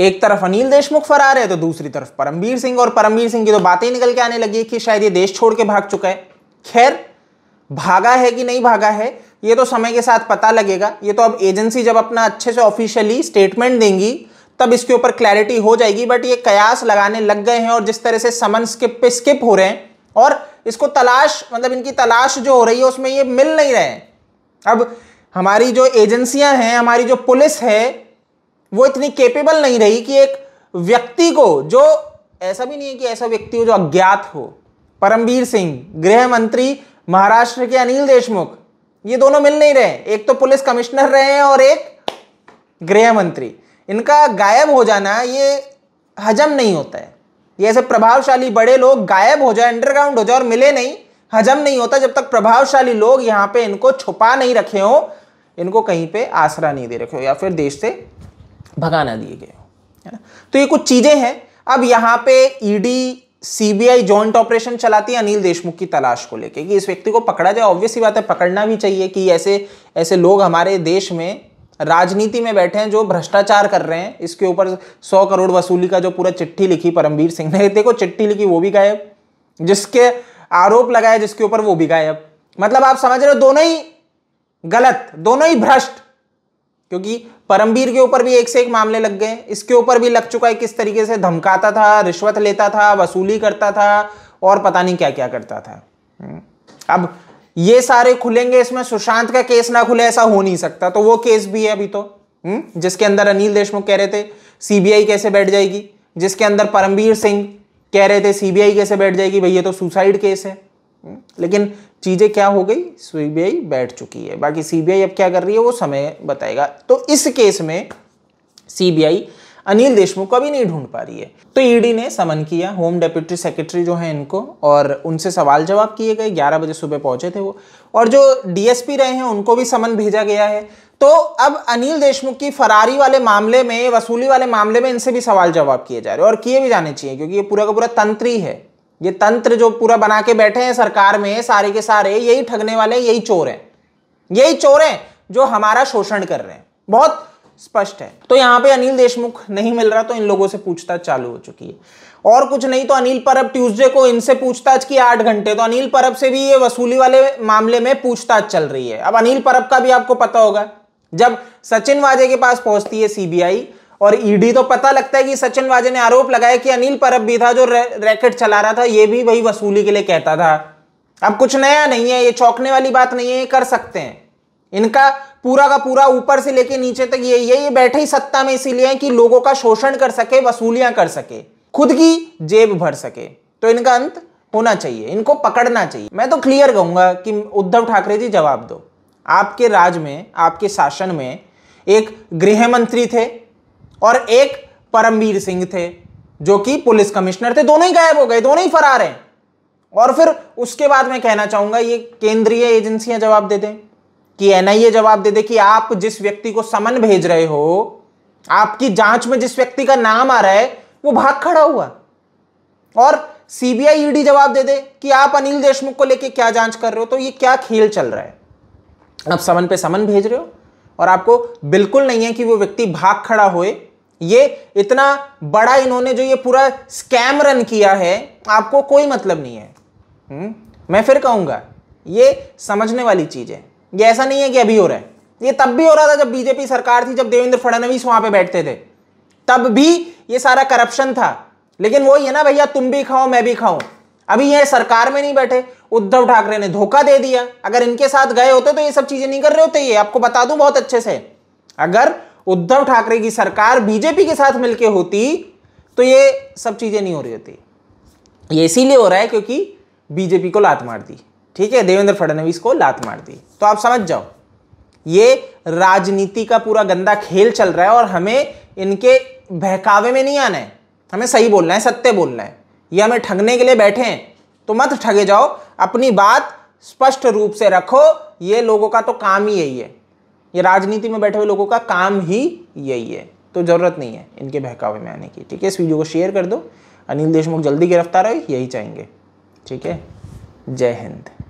एक तरफ अनिल देशमुख फरार है तो दूसरी तरफ परमवीर सिंह और परमवीर सिंह की तो बातें निकल के आने लगी कि शायद ये देश छोड़ के भाग चुका है खैर भागा है कि नहीं भागा है ये तो समय के साथ पता लगेगा ये तो अब एजेंसी जब अपना अच्छे से ऑफिशियली स्टेटमेंट देंगी तब इसके ऊपर क्लैरिटी हो जाएगी बट ये कयास लगाने लग गए हैं और जिस तरह से समन स्किप पे स्किप हो रहे हैं और इसको तलाश मतलब इनकी तलाश जो हो रही है उसमें ये मिल नहीं रहे हैं अब हमारी जो एजेंसियां हैं हमारी जो पुलिस है वो इतनी केपेबल नहीं रही कि एक व्यक्ति को जो ऐसा भी नहीं है कि ऐसा व्यक्ति हो जो अज्ञात हो परमवीर सिंह गृह मंत्री महाराष्ट्र के अनिल देशमुख ये दोनों मिल नहीं रहे एक तो पुलिस कमिश्नर रहे हैं और एक गृह मंत्री इनका गायब हो जाना ये हजम नहीं होता है ये ऐसे प्रभावशाली बड़े लोग गायब हो जाए अंडरग्राउंड हो जाए और मिले नहीं हजम नहीं होता जब तक प्रभावशाली लोग यहाँ पे इनको छुपा नहीं रखे हो इनको कहीं पे आसरा नहीं दे रखे हो या फिर देश से भगाना दिए गए है ना तो ये कुछ चीज़ें हैं अब यहाँ पे ईडी सीबीआई जॉइंट ऑपरेशन चलाती है अनिल देशमुख की तलाश को लेके कि इस व्यक्ति को पकड़ा जाए ऑब्वियस बात है पकड़ना भी चाहिए कि ऐसे ऐसे लोग हमारे देश में राजनीति में बैठे हैं जो भ्रष्टाचार कर रहे हैं इसके ऊपर सौ करोड़ वसूली का जो पूरा चिट्ठी लिखी परमवीर सिंह ने देखो चिट्ठी लिखी वो भी गायब जिसके आरोप लगाए जिसके ऊपर वो भी गायब मतलब आप समझ रहे हो दोनों ही गलत दोनों ही भ्रष्ट क्योंकि परमवीर के ऊपर भी एक से एक मामले लग गए इसके ऊपर भी लग चुका है किस तरीके से धमकाता था रिश्वत लेता था वसूली करता था और पता नहीं क्या क्या करता था हम्म। अब ये सारे खुलेंगे इसमें सुशांत का केस ना खुले ऐसा हो नहीं सकता तो वो केस भी है अभी तो हम्म। जिसके अंदर अनिल देशमुख कह रहे थे सीबीआई कैसे बैठ जाएगी जिसके अंदर परमवीर सिंह कह रहे थे सीबीआई कैसे बैठ जाएगी भाई ये तो सुसाइड केस है हम्म। लेकिन चीज़ें क्या हो गई सीबीआई बैठ चुकी है बाकी सीबीआई अब क्या कर रही है वो समय बताएगा तो इस केस में सीबीआई अनिल देशमुख को अभी नहीं ढूंढ पा रही है तो ईडी e ने समन किया होम डेप्यूटी सेक्रेटरी जो है इनको और उनसे सवाल जवाब किए गए 11 बजे सुबह पहुंचे थे वो और जो डीएसपी रहे हैं उनको भी समन भेजा गया है तो अब अनिल देशमुख की फरारी वाले मामले में वसूली वाले मामले में इनसे भी सवाल जवाब किए जा रहे हैं और किए भी जाने चाहिए क्योंकि ये पूरा का पूरा तंत्री है ये तंत्र जो पूरा बना के बैठे हैं सरकार में सारे के सारे यही ठगने वाले यही चोर हैं यही चोर हैं जो हमारा शोषण कर रहे हैं बहुत स्पष्ट है तो यहाँ पे अनिल देशमुख नहीं मिल रहा तो इन लोगों से पूछताछ चालू हो चुकी है और कुछ नहीं तो अनिल परब ट्यूसडे को इनसे पूछताछ की आठ घंटे तो अनिल परब से भी ये वसूली वाले मामले में पूछताछ चल रही है अब अनिल परब का भी आपको पता होगा जब सचिन वाजे के पास पहुंचती है सीबीआई और ईडी e तो पता लगता है कि सचिन वाजे ने आरोप लगाया कि अनिल परब भी था जो रैकेट चला रहा था ये भी वही वसूली के लिए कहता था अब कुछ नया नहीं है ये चौंकने वाली बात नहीं है ये कर सकते हैं इनका पूरा का पूरा ऊपर से लेके नीचे तक ये ये ये बैठे ही सत्ता में इसीलिए कि लोगों का शोषण कर सके वसूलियां कर सके खुद की जेब भर सके तो इनका अंत होना चाहिए इनको पकड़ना चाहिए मैं तो क्लियर कहूंगा कि उद्धव ठाकरे जी जवाब दो आपके राज में आपके शासन में एक गृह मंत्री थे और एक परमवीर सिंह थे जो कि पुलिस कमिश्नर थे दोनों ही गायब हो गए दोनों ही फरार हैं और फिर उसके बाद मैं कहना चाहूंगा ये केंद्रीय एजेंसियां जवाब दे दें कि एनआईए जवाब दे दे कि आप जिस व्यक्ति को समन भेज रहे हो आपकी जांच में जिस व्यक्ति का नाम आ रहा है वो भाग खड़ा हुआ और सीबीआई ईडी जवाब दे दे कि आप अनिल देशमुख को लेके क्या जांच कर रहे हो तो ये क्या खेल चल रहा है आप समन पे समन भेज रहे हो और आपको बिल्कुल नहीं है कि वो व्यक्ति भाग खड़ा होए ये इतना बड़ा इन्होंने जो ये पूरा स्कैम रन किया है आपको कोई मतलब नहीं है हम्म? मैं फिर कहूंगा ये समझने वाली चीज़ है ये ऐसा नहीं है कि अभी हो रहा है ये तब भी हो रहा था जब बीजेपी सरकार थी जब देवेंद्र फडणवीस वहां पे बैठते थे तब भी ये सारा करप्शन था लेकिन वो ये ना भैया तुम भी खाओ मैं भी खाऊं अभी ये सरकार में नहीं बैठे उद्धव ठाकरे ने धोखा दे दिया अगर इनके साथ गए होते तो ये सब चीजें नहीं कर रहे होते ये आपको बता दूं बहुत अच्छे से अगर उद्धव ठाकरे की सरकार बीजेपी के साथ मिलकर होती तो ये सब चीज़ें नहीं हो रही होती ये इसीलिए हो रहा है क्योंकि बीजेपी को लात मार दी ठीक है देवेंद्र फडणवीस को लात मार दी तो आप समझ जाओ ये राजनीति का पूरा गंदा खेल चल रहा है और हमें इनके बहकावे में नहीं आना है हमें सही बोलना है सत्य बोलना है ये हमें ठगने के लिए बैठे हैं तो मत ठगे जाओ अपनी बात स्पष्ट रूप से रखो ये लोगों का तो काम ही यही है ये राजनीति में बैठे हुए लोगों का काम ही यही है तो ज़रूरत नहीं है इनके बहकावे में आने की ठीक है इस वीडियो को शेयर कर दो अनिल देशमुख जल्दी गिरफ्तार हो यही चाहेंगे ठीक है जय हिंद